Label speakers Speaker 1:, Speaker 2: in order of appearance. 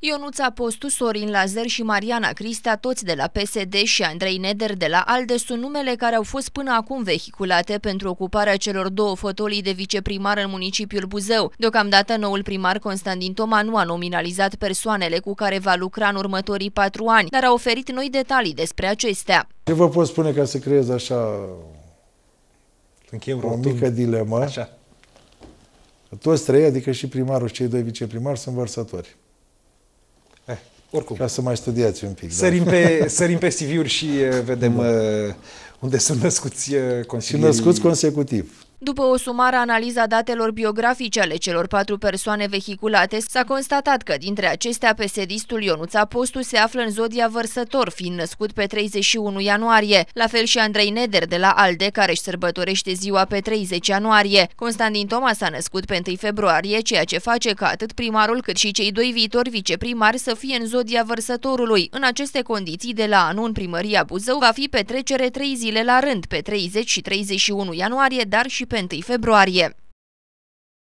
Speaker 1: Ionuța Postu, Sorin Lazer și Mariana Crista, toți de la PSD și Andrei Neder de la ALDE, sunt numele care au fost până acum vehiculate pentru ocuparea celor două fotolii de viceprimar în municipiul Buzău. Deocamdată, noul primar Constantin Toma nu a nominalizat persoanele cu care va lucra în următorii patru ani, dar a oferit noi detalii despre acestea.
Speaker 2: Ce vă pot spune ca să creez așa Închim o rotund. mică dilemă? Așa. Toți trei, adică și primarul și cei doi viceprimari, sunt vărsători. Eh, oricum. Ca să mai studiați un pic. Da. Sărim, da. pe,
Speaker 3: sărim pe CV-uri și eh, vedem da. eh, unde sunt născuți eh, consilierii. Sunt născuți consecutiv.
Speaker 1: După o sumară analiză a datelor biografice ale celor patru persoane vehiculate, s-a constatat că dintre acestea pesedistul Ionuț Apostu se află în zodia vărsător, fiind născut pe 31 ianuarie, la fel și Andrei Neder de la ALDE, care își sărbătorește ziua pe 30 ianuarie. Constantin Toma s-a născut pe 1 februarie, ceea ce face ca atât primarul cât și cei doi viitori viceprimari să fie în zodia vărsătorului. În aceste condiții, de la anul în primăria Buzău va fi petrecere trei zile la rând, pe 30 și 31 ianuarie, dar și și pe 1 februarie.